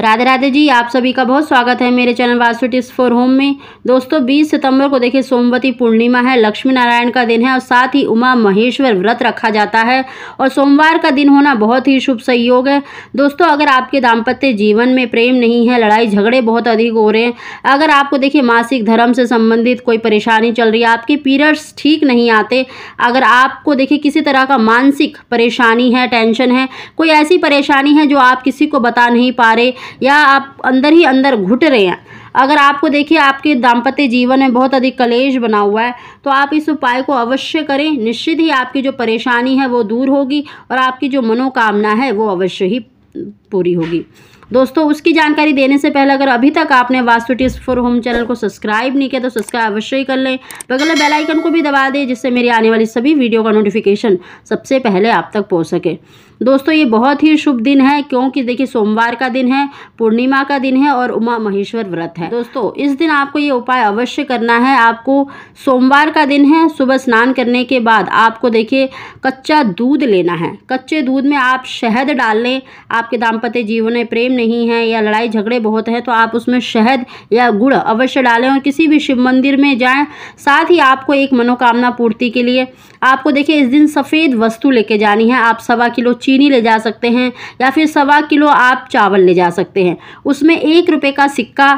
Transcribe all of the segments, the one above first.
राधे राधे जी आप सभी का बहुत स्वागत है मेरे channel Vastu tips for home में दोस्तों 20 सितंबर को देखिए सोमवती पूर्णिमा है लक्ष्मी नारायण का दिन है और साथ ही उमा महेश्वर व्रत रखा जाता है और सोमवार का दिन होना बहुत ही शुभ सहयोग है दोस्तों अगर आपके दाम्पत्य जीवन में प्रेम नहीं है लड़ाई झगड़े बहुत अधिक हो रहे हैं अगर आपको देखिए मासिक धर्म से संबंधित कोई परेशानी चल रही है आपके पीरियड्स ठीक नहीं आते अगर आपको देखिए किसी तरह का मानसिक परेशानी है टेंशन है कोई ऐसी परेशानी है जो आप किसी को बता नहीं पा रहे या आप अंदर ही अंदर घुट रहे हैं अगर आपको देखिए आपके दाम्पत्य जीवन में बहुत अधिक कलेश बना हुआ है तो आप इस उपाय को अवश्य करें निश्चित ही आपकी जो परेशानी है वो दूर होगी और आपकी जो मनोकामना है वो अवश्य ही पूरी होगी दोस्तों उसकी जानकारी देने से पहले अगर अभी तक आपने Vastu tips for home channel को सब्सक्राइब नहीं किया तो सब्सक्राइब अवश्य ही कर लें बगल बेल आइकन को भी दबा दें जिससे मेरी आने वाली सभी वीडियो का नोटिफिकेशन सबसे पहले आप तक पहुंच सके दोस्तों ये बहुत ही शुभ दिन है क्योंकि देखिए सोमवार का दिन है पूर्णिमा का दिन है और उमा महेश्वर व्रत है दोस्तों इस दिन आपको ये उपाय अवश्य करना है आपको सोमवार का दिन है सुबह स्नान करने के बाद आपको देखिए कच्चा दूध लेना है कच्चे दूध में आप शहद डाल लें आपके दाम्पत्य जीवन में प्रेम नहीं है या लड़ाई झगड़े बहुत हैं तो आप उसमें शहद या गुड़ अवश्य डालें और किसी भी शिव मंदिर में जाए साथ ही आपको एक मनोकामना पूर्ति के लिए आपको देखिए इस दिन सफ़ेद वस्तु लेके जानी है आप सवा किलो चीनी ले जा सकते हैं या फिर सवा किलो आप चावल ले जा सकते हैं उसमें एक रुपये का सिक्का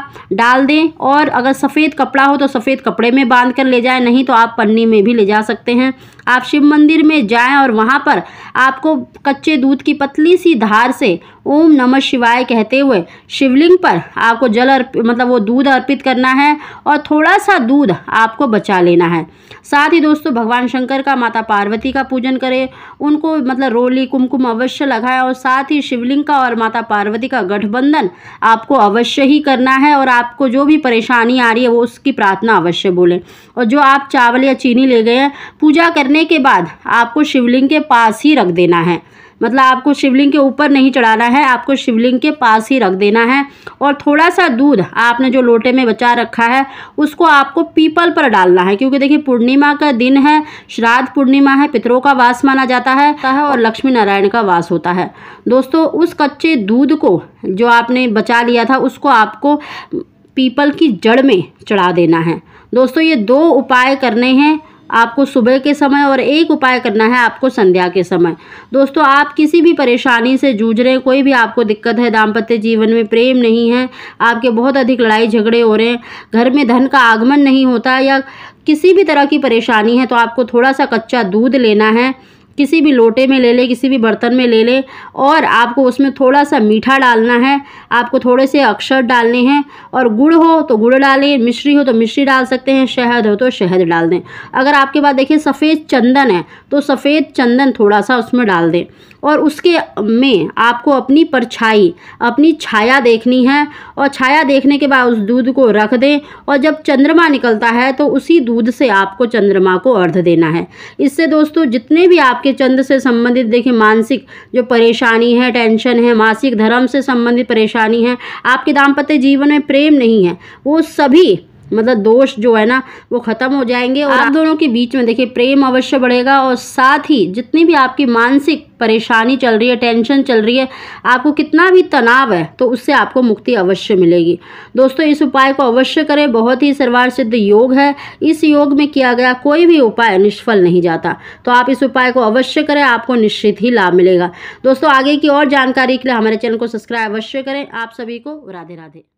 डाल दें और अगर सफ़ेद कपड़ा हो तो सफ़ेद कपड़े में बांध कर ले जाएँ नहीं तो आप पन्नी में भी ले जा सकते हैं आप शिव मंदिर में जाएं और वहाँ पर आपको कच्चे दूध की पतली सी धार से ओम नमः शिवाय कहते हुए शिवलिंग पर आपको जल अर्पित मतलब वो दूध अर्पित करना है और थोड़ा सा दूध आपको बचा लेना है साथ ही दोस्तों भगवान शंकर का माता पार्वती का पूजन करें उनको मतलब रोली कुमकुम कुमकुम अवश्य लगाएं और साथ ही शिवलिंग का और माता पार्वती का गठबंधन आपको अवश्य ही करना है और आपको जो भी परेशानी आ रही है वो उसकी प्रार्थना अवश्य बोलें और जो आप चावल या चीनी ले गए हैं पूजा करने के बाद आपको शिवलिंग के पास ही रख देना है मतलब आपको शिवलिंग के ऊपर नहीं चढ़ाना है आपको शिवलिंग के पास ही रख देना है और थोड़ा सा दूध आपने जो लोटे में बचा रखा है उसको आपको पीपल पर डालना है क्योंकि देखिए पूर्णिमा का दिन है श्राद्ध पूर्णिमा है पितरों का वास माना जाता है और लक्ष्मी नारायण का वास होता है दोस्तों उस कच्चे दूध को जो आपने बचा लिया था उसको आपको पीपल की जड़ में चढ़ा देना है दोस्तों ये दो उपाय करने हैं आपको सुबह के समय और एक उपाय करना है आपको संध्या के समय दोस्तों आप किसी भी परेशानी से जूझ रहे हैं कोई भी आपको दिक्कत है दाम्पत्य जीवन में प्रेम नहीं है आपके बहुत अधिक लड़ाई झगड़े हो रहे हैं घर में धन का आगमन नहीं होता या किसी भी तरह की परेशानी है तो आपको थोड़ा सा कच्चा दूध लेना है किसी भी लोटे में ले लें किसी भी बर्तन में ले लें और आपको उसमें थोड़ा सा मीठा डालना है आपको थोड़े से अक्षर डालने हैं और गुड़ हो तो गुड़ डालें मिश्री हो तो मिश्री डाल सकते हैं शहद हो तो शहद डाल दें अगर आपके पास देखिए सफ़ेद चंदन है तो सफ़ेद चंदन थोड़ा सा उसमें डाल दें और उसके में आपको अपनी परछाई अपनी छाया देखनी है और छाया देखने के बाद उस दूध को रख दें और जब चंद्रमा निकलता है तो उसी दूध से आपको चंद्रमा को अर्ध देना है इससे दोस्तों जितने भी आपके के चंद्र से संबंधित देखिए मानसिक जो परेशानी है टेंशन है मासिक धर्म से संबंधित परेशानी है आपके दाम्पत्य जीवन में प्रेम नहीं है वो सभी मतलब दोष जो है ना वो ख़त्म हो जाएंगे और हाँ। आप दोनों के बीच में देखिए प्रेम अवश्य बढ़ेगा और साथ ही जितनी भी आपकी मानसिक परेशानी चल रही है टेंशन चल रही है आपको कितना भी तनाव है तो उससे आपको मुक्ति अवश्य मिलेगी दोस्तों इस उपाय को अवश्य करें बहुत ही सर्वार सिद्ध योग है इस योग में किया गया कोई भी उपाय निष्फल नहीं जाता तो आप इस उपाय को अवश्य करें आपको निश्चित ही लाभ मिलेगा दोस्तों आगे की और जानकारी के लिए हमारे चैनल को सब्सक्राइब अवश्य करें आप सभी को राधे राधे